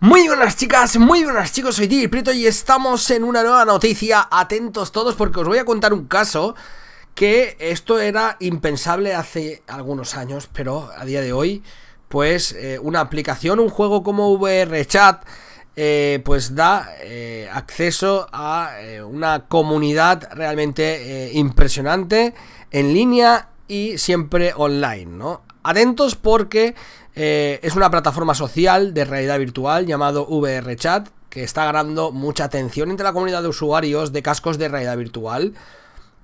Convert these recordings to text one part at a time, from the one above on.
Muy buenas chicas, muy buenas chicos, soy y estamos en una nueva noticia, atentos todos porque os voy a contar un caso que esto era impensable hace algunos años, pero a día de hoy, pues eh, una aplicación, un juego como VRChat, Chat, eh, pues da eh, acceso a una comunidad realmente impresionante en línea y siempre online, ¿no? Atentos porque eh, es una plataforma social de realidad virtual llamado VRChat que está ganando mucha atención entre la comunidad de usuarios de cascos de realidad virtual.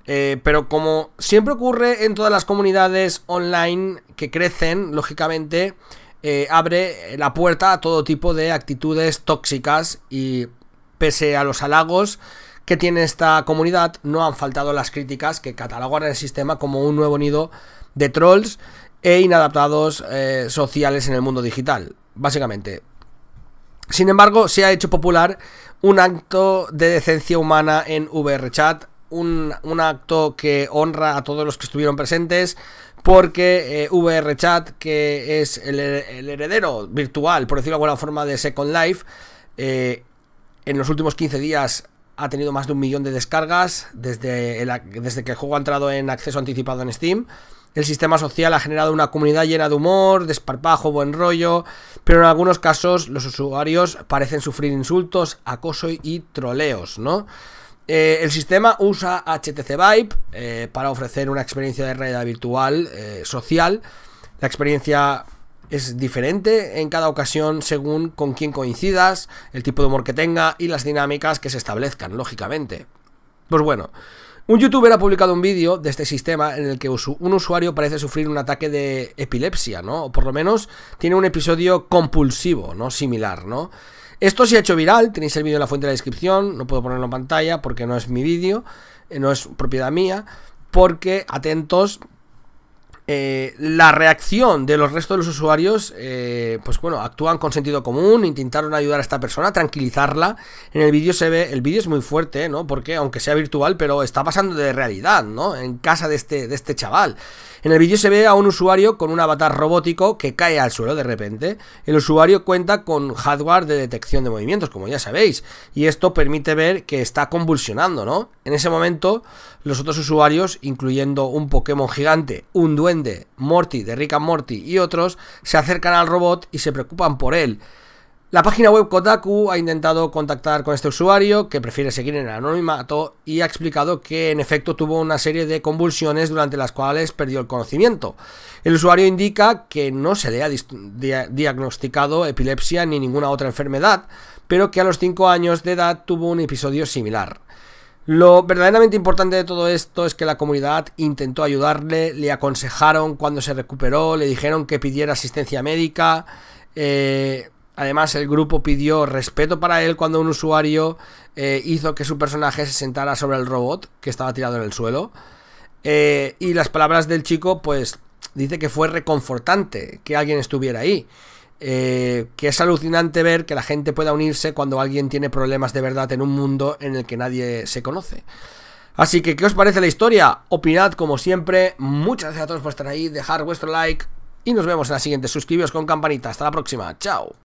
Eh, pero como siempre ocurre en todas las comunidades online que crecen, lógicamente eh, abre la puerta a todo tipo de actitudes tóxicas y pese a los halagos que tiene esta comunidad, no han faltado las críticas que catalogan el sistema como un nuevo nido de trolls e inadaptados eh, sociales en el mundo digital, básicamente. Sin embargo, se ha hecho popular un acto de decencia humana en VRChat, un, un acto que honra a todos los que estuvieron presentes, porque eh, VRChat, que es el, heredero virtual, por decirlo de alguna forma, de Second Life, eh, en los últimos 15 días ha tenido más de un millón de descargas desde, desde que el juego ha entrado en acceso anticipado en Steam el sistema social ha generado una comunidad llena de humor, desparpajo, buen rollo, pero en algunos casos los usuarios parecen sufrir insultos, acoso y troleos, ¿no? Eh, el sistema usa HTC Vibe eh, para ofrecer una experiencia de realidad virtual eh, social. La experiencia es diferente en cada ocasión según con quién coincidas, el tipo de humor que tenga y las dinámicas que se establezcan, lógicamente. Pues bueno, un youtuber ha publicado un vídeo de este sistema en el que un usuario parece sufrir un ataque de epilepsia, ¿no? O por lo menos tiene un episodio compulsivo, ¿no? Similar, ¿no? Esto se ha hecho viral, tenéis el vídeo en la fuente de la descripción, no puedo ponerlo en pantalla porque no es mi vídeo, eh, no es propiedad mía, porque, atentos, eh, la reacción de los restos de los usuarios, eh, pues bueno, actúan con sentido común, intentaron ayudar a esta persona, tranquilizarla. En el vídeo se ve, el vídeo es muy fuerte, ¿no? Porque aunque sea virtual, pero está pasando de realidad, ¿no? En casa de este, de este chaval. En el vídeo se ve a un usuario con un avatar robótico que cae al suelo de repente. El usuario cuenta con hardware de detección de movimientos, como ya sabéis, y esto permite ver que está convulsionando, ¿no? En ese momento, los otros usuarios, incluyendo un Pokémon gigante, un duende, Morty de Rick Morty y otros se acercan al robot y se preocupan por él. La página web Kotaku ha intentado contactar con este usuario, que prefiere seguir en el anonimato, y ha explicado que en efecto tuvo una serie de convulsiones durante las cuales perdió el conocimiento. El usuario indica que no se le ha diagnosticado epilepsia ni ninguna otra enfermedad, pero que a los 5 años de edad tuvo un episodio similar. Lo verdaderamente importante de todo esto es que la comunidad intentó ayudarle, le aconsejaron cuando se recuperó, le dijeron que pidiera asistencia médica. Eh, además, el grupo pidió respeto para él cuando un usuario eh, hizo que su personaje se sentara sobre el robot que estaba tirado en el suelo. Eh, y las palabras del chico, pues, dice que fue reconfortante que alguien estuviera ahí eh, que es alucinante ver que la gente pueda unirse cuando alguien tiene problemas de verdad en un mundo en el que nadie se conoce. Así que, ¿qué os parece la historia? Opinad como siempre. Muchas gracias a todos por estar ahí, dejar vuestro like y nos vemos en la siguiente. Suscribíos con campanita. Hasta la próxima. Chao.